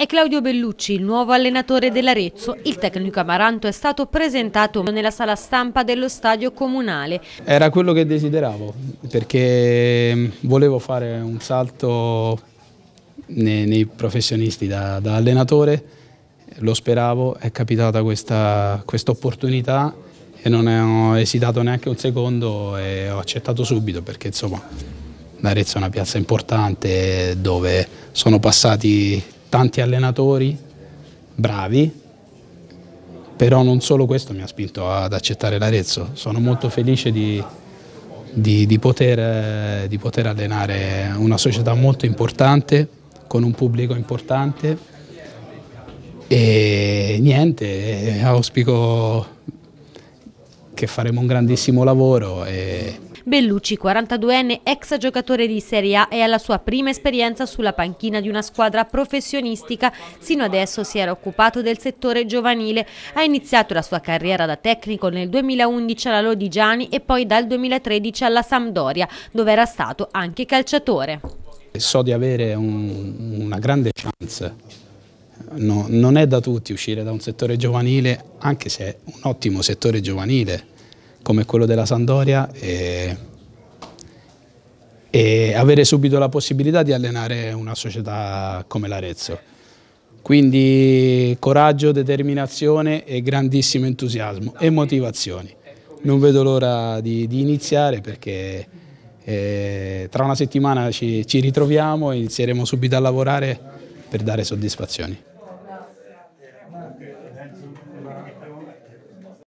È Claudio Bellucci, il nuovo allenatore dell'Arezzo. Il tecnico amaranto è stato presentato nella sala stampa dello stadio comunale. Era quello che desideravo, perché mm, volevo fare un salto nei, nei professionisti da, da, allenatore, lo speravo, è capitata questa quest opportunità e non ho esitato neanche un secondo e ho accettato subito perché insomma l'Arezzo è una piazza importante dove sono passati tanti allenatori bravi, però non solo questo mi ha spinto ad accettare l'Arezzo, sono molto felice di, di, di, poter, di, poter, allenare una società molto importante, con un pubblico importante e niente, auspico che faremo un grandissimo lavoro. E, Bellucci, 42enne, ex giocatore di Serie A, è alla sua prima esperienza sulla panchina di una squadra professionistica. Sino adesso si era occupato del settore giovanile. Ha iniziato la sua carriera da tecnico nel 2011 alla Lodigiani e poi dal 2013 alla Sampdoria, dove era stato anche calciatore. So di avere un, una grande chance No, non è da tutti uscire da un settore giovanile, anche se è un ottimo settore giovanile, come quello della Sandoria e, e avere subito la possibilità di allenare una società come l'Arezzo. Quindi coraggio, determinazione e grandissimo entusiasmo e motivazioni. Non vedo l'ora di, di, iniziare perché eh, tra una settimana ci, ci ritroviamo e inizieremo subito a lavorare per dare soddisfazioni.